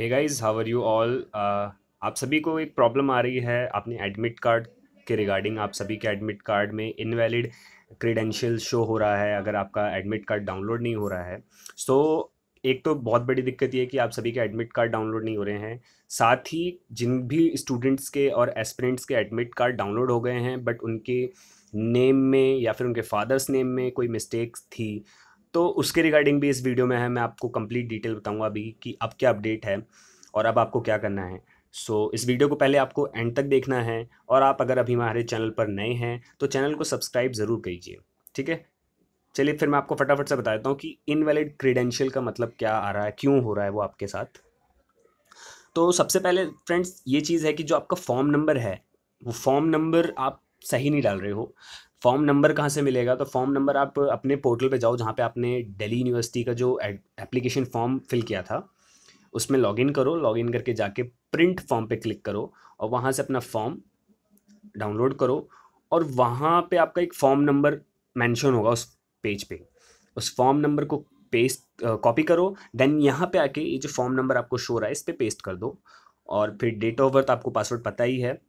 hey guys how are you all आप सभी को एक प्रॉब्लम आ रही है अपने एडमिट कार्ड के रिगार्डिंग आप सभी के एडमिट कार्ड में इनवैलिड क्रीडेंशियल शो हो रहा है अगर आपका एडमिट कार्ड डाउनलोड नहीं हो रहा है सो so, एक तो बहुत बड़ी दिक्कत ये है कि आप सभी के एडमिट कार्ड डाउनलोड नहीं हो रहे हैं साथ ही जिन भी स्टूडेंट्स के और एस्परेंट्स के एडमिट कार्ड डाउनलोड हो गए हैं बट उनके नेम में या फिर उनके फादर्स नेम में कोई मिस्टेक्स थी तो उसके रिगार्डिंग भी इस वीडियो में है मैं आपको कंप्लीट डिटेल बताऊंगा अभी कि अब क्या अपडेट है और अब आपको क्या करना है सो so, इस वीडियो को पहले आपको एंड तक देखना है और आप अगर अभी हमारे चैनल पर नए हैं तो चैनल को सब्सक्राइब ज़रूर कीजिए ठीक है चलिए फिर मैं आपको फटाफट से बता देता हूँ कि इनवैलिड क्रीडेंशियल का मतलब क्या आ रहा है क्यों हो रहा है वो आपके साथ तो सबसे पहले फ्रेंड्स ये चीज़ है कि जो आपका फॉर्म नंबर है वो फॉर्म नंबर आप सही नहीं डाल रहे हो फॉर्म नंबर कहाँ से मिलेगा तो फॉर्म नंबर आप अपने पोर्टल पे जाओ जहाँ पे आपने दिल्ली यूनिवर्सिटी का जो एप्लीकेशन फॉर्म फिल किया था उसमें लॉगिन करो लॉगिन करके जाके प्रिंट फॉर्म पे क्लिक करो और वहाँ से अपना फॉर्म डाउनलोड करो और वहाँ पे आपका एक फॉर्म नंबर मेंशन होगा उस पेज पे उस फॉर्म नंबर को पेस्ट कॉपी करो देन यहाँ पे आके ये जो फॉर्म नंबर आपको शो रहा है इस पर पे पेस्ट कर दो और फिर डेट ऑफ बर्थ आपको पासवर्ड पता ही है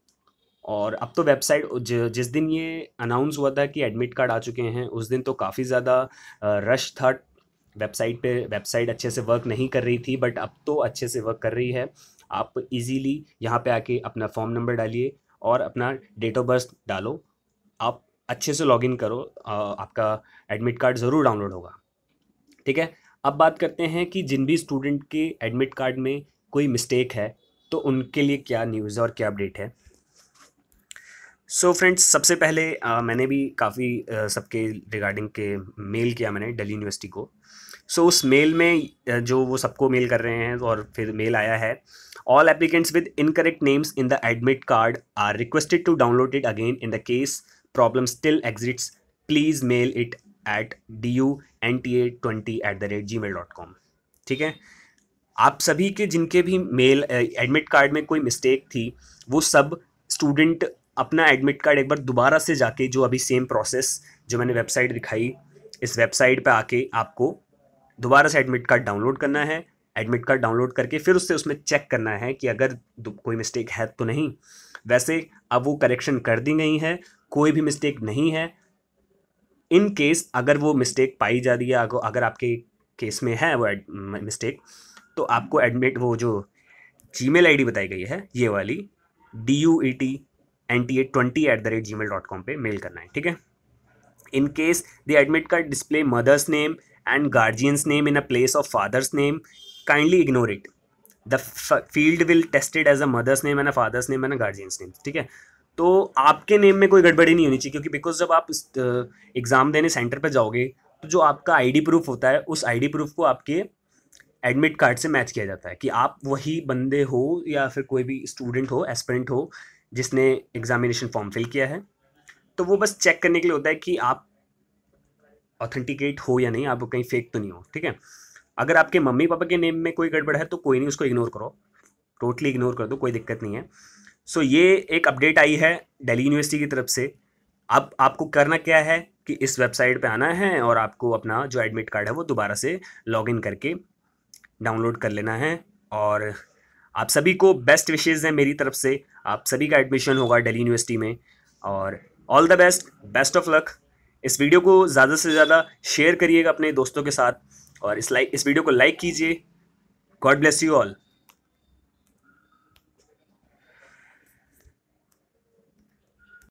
और अब तो वेबसाइट जिस दिन ये अनाउंस हुआ था कि एडमिट कार्ड आ चुके हैं उस दिन तो काफ़ी ज़्यादा रश था वेबसाइट पे वेबसाइट अच्छे से वर्क नहीं कर रही थी बट अब तो अच्छे से वर्क कर रही है आप इजीली यहाँ पे आके अपना फॉर्म नंबर डालिए और अपना डेट ऑफ बर्थ डालो आप अच्छे से लॉगिन करो आपका एडमिट कार्ड ज़रूर डाउनलोड होगा ठीक है अब बात करते हैं कि जिन भी स्टूडेंट के एडमिट कार्ड में कोई मिस्टेक है तो उनके लिए क्या न्यूज़ है और क्या अपडेट है सो so फ्रेंड्स सबसे पहले आ, मैंने भी काफ़ी सबके रिगार्डिंग के मेल किया मैंने दिल्ली यूनिवर्सिटी को सो so, उस मेल में जो वो सबको मेल कर रहे हैं और फिर मेल आया है all applicants with incorrect names in the admit card are requested to download it again in the case problem still exists please mail it at D U N T A twenty at the rate Gmail dot com ठीक है आप सभी के जिनके भी mail admit card में कोई mistake थी वो सब स्टूडेंट अपना एडमिट कार्ड एक बार दोबारा से जाके जो अभी सेम प्रोसेस जो मैंने वेबसाइट दिखाई इस वेबसाइट पर आके आपको दोबारा से एडमिट कार्ड डाउनलोड करना है एडमिट कार्ड डाउनलोड करके फिर उससे उसमें चेक करना है कि अगर कोई मिस्टेक है तो नहीं वैसे अब वो करेक्शन कर दी गई है कोई भी मिस्टेक नहीं है इन केस अगर वो मिस्टेक पाई जा रही है अगर आपके केस में है वो मिस्टेक तो आपको एडमिट वो जो जी मेल आई डी बताई गई है ये वाली D U E T N T A twenty at the rate Gmail dot com पर मेल करना है ठीक है in case the admit card display mother's name and guardian's name in a place of father's name kindly ignore it the field will tested as a mother's name and a father's name and a guardian's name ठीक है तो आपके name में कोई गड़बड़ी नहीं होनी चाहिए क्योंकि बिकॉज जब आप एग्ज़ाम देने सेंटर पर जाओगे तो जो आपका आईडी प्रूफ होता है उस आईडी प्रूफ को आपके एडमिट कार्ड से मैच किया जाता है कि आप वही बंदे हो या फिर कोई भी स्टूडेंट हो एस्पिरेंट हो जिसने एग्ज़ामिनेशन फॉर्म फिल किया है तो वो बस चेक करने के लिए होता है कि आप ऑथेंटिकेट हो या नहीं आप कहीं फेक तो नहीं हो ठीक है अगर आपके मम्मी पापा के नेम में कोई गड़बड़ है तो कोई नहीं उसको इग्नोर करो टोटली इग्नोर कर दो कोई दिक्कत नहीं है सो so, ये एक अपडेट आई है दिल्ली यूनिवर्सिटी की तरफ से अब आपको करना क्या है कि इस वेबसाइट पे आना है और आपको अपना जो एडमिट कार्ड है वो दोबारा से लॉगिन करके डाउनलोड कर लेना है और आप सभी को बेस्ट विशेज़ हैं मेरी तरफ से आप सभी का एडमिशन होगा दिल्ली यूनिवर्सिटी में और all the best best of luck इस वीडियो को ज़्यादा से ज़्यादा शेयर करिएगा अपने दोस्तों के साथ और इस लाइक इस वीडियो को लाइक कीजिए गॉड ब्लेस यू ऑल